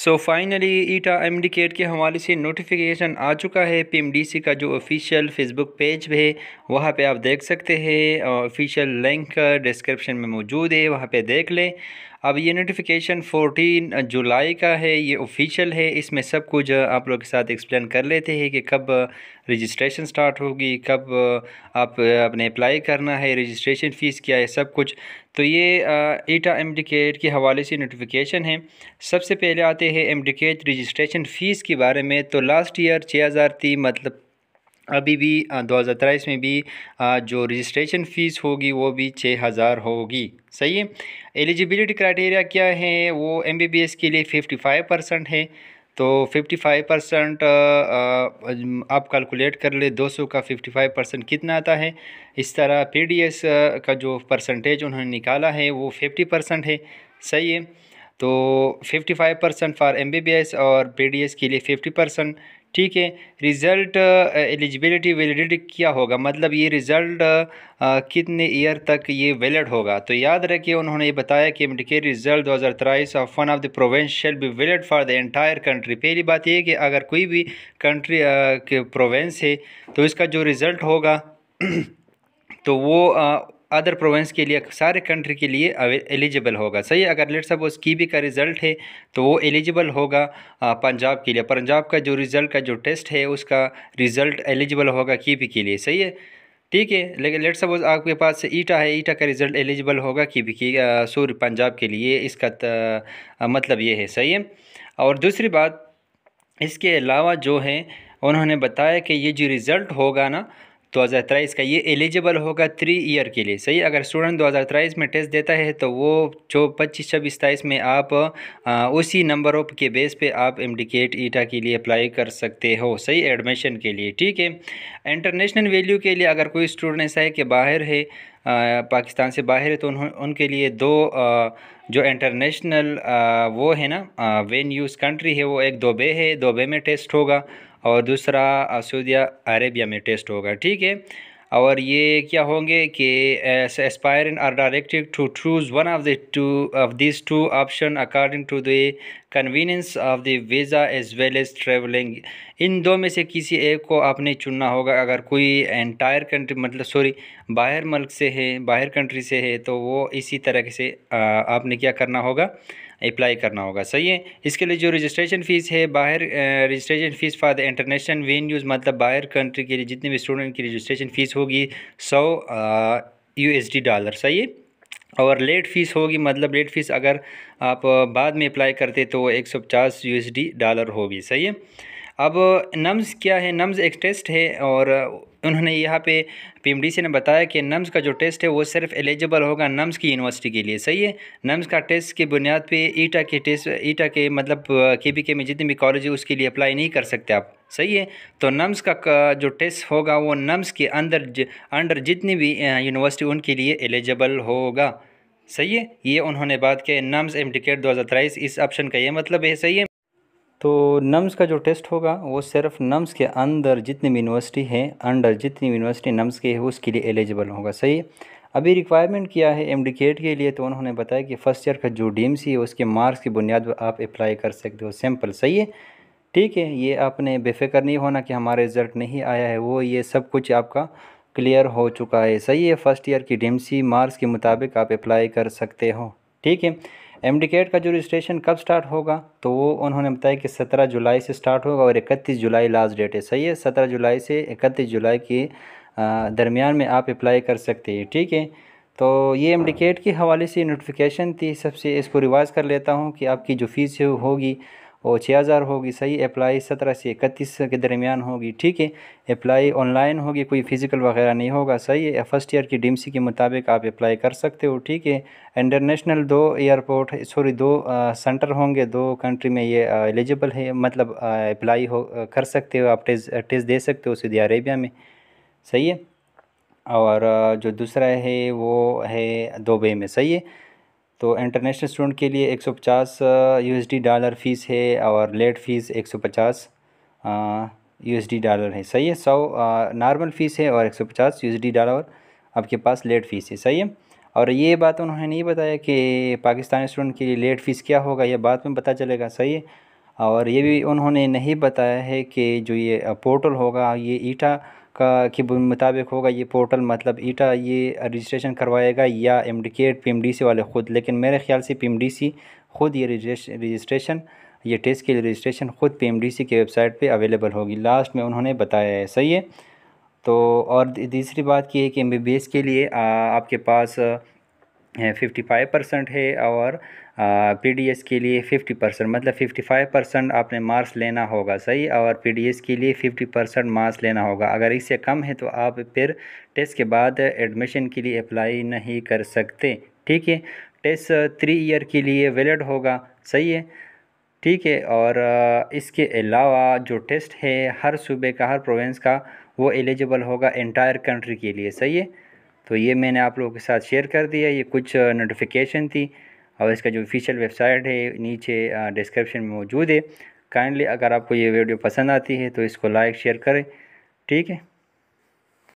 so finally ईटा M के हवाले से नोटिफिकेशन आ चुका है पी एम डी सी का जो ऑफिशियल फेसबुक पेज है वहाँ पे आप देख सकते हैं ऑफिशियल लिंक डिस्क्रिप्शन में मौजूद है वहाँ पे देख लें अब ये नोटिफिकेशन 14 जुलाई का है ये ऑफिशियल है इसमें सब कुछ आप लोग के साथ एक्सप्लेन कर लेते हैं कि कब रजिस्ट्रेशन स्टार्ट होगी कब आप अपने अप्लाई करना है रजिस्ट्रेशन फ़ीस क्या है सब कुछ तो ये ईटा एम के हवाले से नोटिफिकेशन है सबसे पहले आते हैं एम रजिस्ट्रेशन फ़ीस के बारे में तो लास्ट ईयर छः हज़ार मतलब अभी भी दो हज़ार तेईस में भी जो रजिस्ट्रेशन फ़ीस होगी वो भी छः हज़ार होगी सही है एलिजिबिलिटी क्राइटेरिया क्या है वो एम बी बी एस के लिए फिफ्टी फाइव परसेंट है तो फिफ्टी फाइव परसेंट आप कैलकुलेट कर ले दो सौ का फिफ्टी फाइव परसेंट कितना आता है इस तरह पीडीएस का जो परसेंटेज उन्होंने निकाला है वो फिफ्टी परसेंट है सही है तो fifty five percent for M और पी के लिए फिफ्टी परसेंट ठीक है रिज़ल्ट एलिजिबिलिटी वैलिडिटी क्या होगा मतलब ये रिज़ल्ट uh, कितने ईयर तक ये वैलिड होगा तो याद रखिए उन्होंने ये बताया कि मेडिकेट रिज़ल्ट दो हज़ार तेईस of one of the province shall be valid for the entire country पहली बात ये कि अगर कोई भी कंट्री uh, के प्रोवेंस है तो इसका जो रिज़ल्ट होगा तो वो uh, अदर प्रोवेंस के लिए सारे कंट्री के लिए एलिजिबल होगा सही अगर लेट सपोज बी का रिज़ल्ट है तो वो एलिजिबल होगा पंजाब के लिए पंजाब का जो रिज़ल्ट का जो टेस्ट है उसका रिज़ल्ट एलिजिबल होगा की बी के लिए सही है ठीक है लेकिन लेट सपोज आपके पास ईटा है ईटा का रिज़ल्ट एलिजिबल होगा कि की सूर्य पंजाब के लिए इसका आ, मतलब ये है सही है और दूसरी बात इसके अलावा जो है उन्होंने बताया कि ये जो रिज़ल्ट होगा ना 2023 का ये एलिजिबल होगा थ्री ईयर के लिए सही अगर स्टूडेंट 2023 में टेस्ट देता है तो वो जो पच्चीस छब्बीस तेईस में आप आ, उसी ऑफ के बेस पे आप इंडिकेट ईटा के लिए अप्लाई कर सकते हो सही एडमिशन के लिए ठीक है इंटरनेशनल वैल्यू के लिए अगर कोई स्टूडेंट ऐसा है कि बाहर है आ, पाकिस्तान से बाहर है तो उन उनके लिए दो आ, जो इंटरनेशनल वो है ना वेन यूज़ कंट्री है वो एक दोबे है दोबे में टेस्ट होगा और दूसरा सऊदी अरेबिया में टेस्ट होगा ठीक है और ये क्या होंगे कि aspiring are directed to choose one of the two of this two option according to the convenience of the visa as well as travelling in दो में से किसी एक को आपने चुनना होगा अगर कोई एंटायर कंट्री मतलब सॉरी बाहर मुल्क से है बाहर कंट्री से है तो वो इसी तरह से आपने क्या करना होगा अप्लाई करना होगा सही है इसके लिए जो रजिस्ट्रेशन फ़ीस है बाहर registration fees for the international venues मतलब बाहर कंट्री के लिए जितने भी स्टूडेंट की रजिस्ट्रेशन फ़ीस होगी सौ यू डॉलर सही है और लेट फ़ीस होगी मतलब लेट फ़ीस अगर आप बाद में अप्लाई करते तो एक सौ पचास यू डॉलर होगी सही है अब नम्स क्या है नम्स एक टेस्ट है और उन्होंने यहाँ पे डी सी ने बताया कि नम्स का जो टेस्ट है वो सिर्फ एलिजिबल होगा नम्स की यूनिवर्सिटी के लिए सही है नम्स का टेस्ट की बुनियाद पे ईटा के टेस्ट ईटा के मतलब के बी के में जितने भी कॉलेज है उसके लिए अप्लाई नहीं कर सकते आप सही है तो नम्स का जो टेस्ट होगा वो नम्स के अंदर ज, अंडर जितनी भी यूनिवर्सिटी उनके लिए एलिजिबल होगा सही है ये उन्होंने बात किया नम्स टिकेट दो हज़ार तेईस इस ऑप्शन का ये मतलब है सही है तो नम्स का जो टेस्ट होगा वो सिर्फ नम्स के अंदर जितनी भी यूनिवर्सिटी है अंडर जितनी यूनिवर्सिटी नम्स के है उसके लिए एलिजिबल होगा सही है अभी रिक्वायरमेंट किया है एम के लिए तो उन्होंने बताया कि फ़र्स्ट ईयर का जो डी है उसके मार्क्स की बुनियाद पर आप अप्लाई कर सकते हो सैम्पल सही है ठीक है ये आपने बेफिक्र नहीं होना कि हमारा रिज़ल्ट नहीं आया है वो ये सब कुछ आपका क्लियर हो चुका है सही है फर्स्ट ईयर की डी मार्क्स के मुताबिक आप अप्लाई कर सकते हो ठीक है एमडिकेट e का जो रजिस्ट्रेशन कब स्टार्ट होगा तो वो उन्होंने बताया कि 17 जुलाई से स्टार्ट होगा और 31 जुलाई लास्ट डेट है सही है 17 जुलाई से 31 जुलाई के दरमियान में आप अप्लाई कर सकते हैं ठीक है तो ये एमडिकेट e के हवाले से नोटिफिकेशन थी सबसे इसको रिवाइज़ कर लेता हूँ कि आपकी जो फ़ीस होगी और छः हज़ार होगी सही अप्लाई सत्रह से इकतीस के दरमियान होगी ठीक है अप्लाई ऑनलाइन होगी कोई फ़िज़िकल वगैरह नहीं होगा सही है फर्स्ट ईयर की डी के मुताबिक आप अप्लाई कर सकते हो ठीक है इंटरनेशनल दो एयरपोर्ट सॉरी दो आ, सेंटर होंगे दो कंट्री में ये एलिजिबल है मतलब अप्लाई हो आ, कर सकते हो आप टेस्ट टेस्ट दे सकते हो सऊदी अरेबिया में सही है और जो दूसरा है वो है दुबई में सही है तो इंटरनेशनल स्टूडेंट के लिए 150 यूएसडी डॉलर फ़ीस है और लेट फ़ीस 150 यूएसडी डॉलर है सही है सौ नॉर्मल फ़ीस है और 150 यूएसडी डॉलर आपके पास लेट फ़ीस है सही है और ये बात उन्होंने नहीं बताया कि पाकिस्तानी स्टूडेंट के लिए लेट फ़ीस क्या होगा यह बाद में पता चलेगा सही है और ये भी उन्होंने नहीं बताया है कि जो ये पोर्टल होगा ये ईटा का के मुताबिक होगा ये पोर्टल मतलब ईटा ये रजिस्ट्रेशन करवाएगा या एम डी सी वाले ख़ुद लेकिन मेरे ख्याल से सी ख़ुद ये रजिस्ट्रेशन ये टेस्ट के लिए रजिस्ट्रेशन ख़ुद पीएमडीसी के वेबसाइट पे अवेलेबल होगी लास्ट में उन्होंने बताया है सही है तो और तीसरी बात की है कि एम के लिए आ, आपके पास फिफ्टी फाइव परसेंट है और पीडीएस के लिए 50 परसेंट मतलब 55 परसेंट आपने मार्क्स लेना होगा सही और पीडीएस के लिए 50 परसेंट मार्क्स लेना होगा अगर इससे कम है तो आप फिर टेस्ट के बाद एडमिशन के लिए अप्लाई नहीं कर सकते ठीक है टेस्ट थ्री ईयर के लिए वैलिड होगा सही है ठीक है और इसके अलावा जो टेस्ट है हर सूबे का हर प्रोवेंस का वो एलिजिबल होगा एंटायर कंट्री के लिए सही है तो ये मैंने आप लोगों के साथ शेयर कर दिया ये कुछ नोटिफिकेशन थी और इसका जो ऑफिशियल वेबसाइट है नीचे डिस्क्रिप्शन में मौजूद है काइंडली अगर आपको ये वीडियो पसंद आती है तो इसको लाइक शेयर करें ठीक है